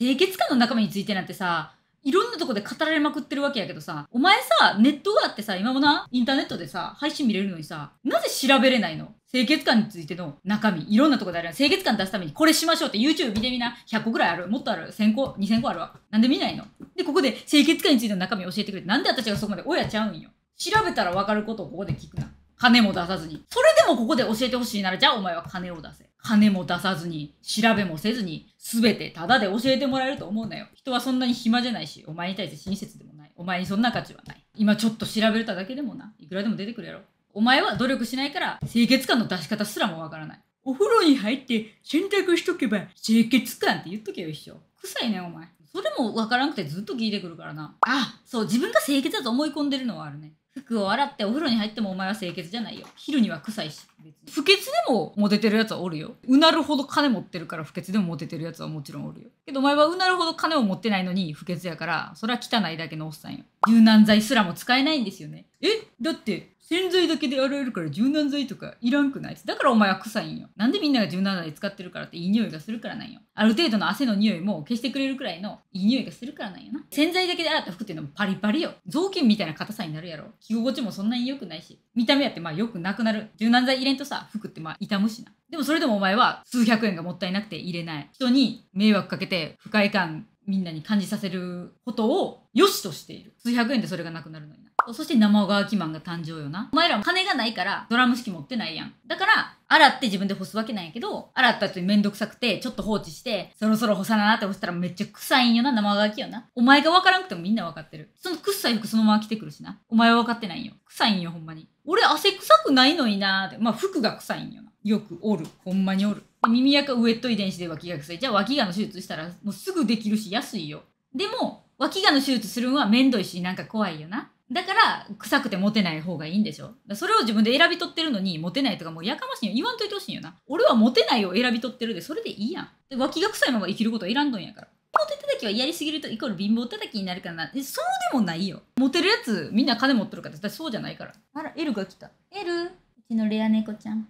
清潔感の中身についてなんてさ、いろんなとこで語られまくってるわけやけどさ、お前さ、ネットがあってさ、今もな、インターネットでさ、配信見れるのにさ、なぜ調べれないの清潔感についての中身、いろんなとこである清潔感出すためにこれしましょうって YouTube 見てみな。100個ぐらいある。もっとある。1000個、2000個あるわ。なんで見ないので、ここで清潔感についての中身教えてくれなんで私がそこまで親ちゃうんよ。調べたらわかることをここで聞くな。金も出さずに。それでもここで教えてほしいなら、じゃあお前は金を出せ。金も出さずに、調べもせずに、すべてタダで教えてもらえると思うなよ。人はそんなに暇じゃないし、お前に対して親切でもない。お前にそんな価値はない。今ちょっと調べれただけでもな、いくらでも出てくるやろ。お前は努力しないから、清潔感の出し方すらもわからない。お風呂に入って洗濯しとけば清潔感って言っとけよ一生。臭いねお前。それもわからんくてずっと聞いてくるからな。あ、そう、自分が清潔だと思い込んでるのはあるね。服を洗ってお風呂に入ってもお前は清潔じゃないよ昼には臭いし別に不潔でもモテてるやつはおるようなるほど金持ってるから不潔でもモテてるやつはもちろんおるよけどお前はうなるほど金を持ってないのに不潔やからそれは汚いだけのおっさんよ柔軟剤すらも使えないんですよねえだって洗剤だけで洗えるから柔軟剤とかいらんくないだからお前は臭いんよ。なんでみんなが柔軟剤使ってるからっていい匂いがするからなんよ。ある程度の汗の匂いも消してくれるくらいのいい匂いがするからなんよな。洗剤だけで洗った服っていうのもパリパリよ。雑巾みたいな硬さになるやろ。着心地もそんなに良くないし。見た目やってまあ良くなくなる。柔軟剤入れんとさ、服ってまあ傷むしな。でもそれでもお前は数百円がもったいなくて入れない。人に迷惑かけて不快感みんなに感じさせることを良しとしている。数百円でそれがなくなるのにな。そして生乾きマンが誕生よな。お前らも金がないからドラム式持ってないやん。だから、洗って自分で干すわけなんやけど、洗った後にめんどくさくて、ちょっと放置して、そろそろ干さなって干したらめっちゃ臭いんよな、生乾きよな。お前がわからんくてもみんなわかってる。その臭い服そのまま着てくるしな。お前はわかってないんよ。臭いんよ、ほんまに。俺汗臭くないのになーって。まあ服が臭いんよな。よくおる。ほんまにおる。耳垢ウエット遺伝子で脇が臭い。じゃあ脇がの手術したらもうすぐできるし安いよ。でも、脇がの手術するんはめんどいし、なんか怖いよな。だから臭くてモテない方がいいんでしょそれを自分で選び取ってるのにモテないとかもうやかましいよ言わんといてほしいよな俺はモテないを選び取ってるでそれでいいやんで脇が臭いまま生きることは選んどんやからモテ叩きはやりすぎるとイコール貧乏叩きになるからなえそうでもないよモテるやつみんな金持ってるから絶対そうじゃないからあらエルが来たエルうちのレア猫ちゃん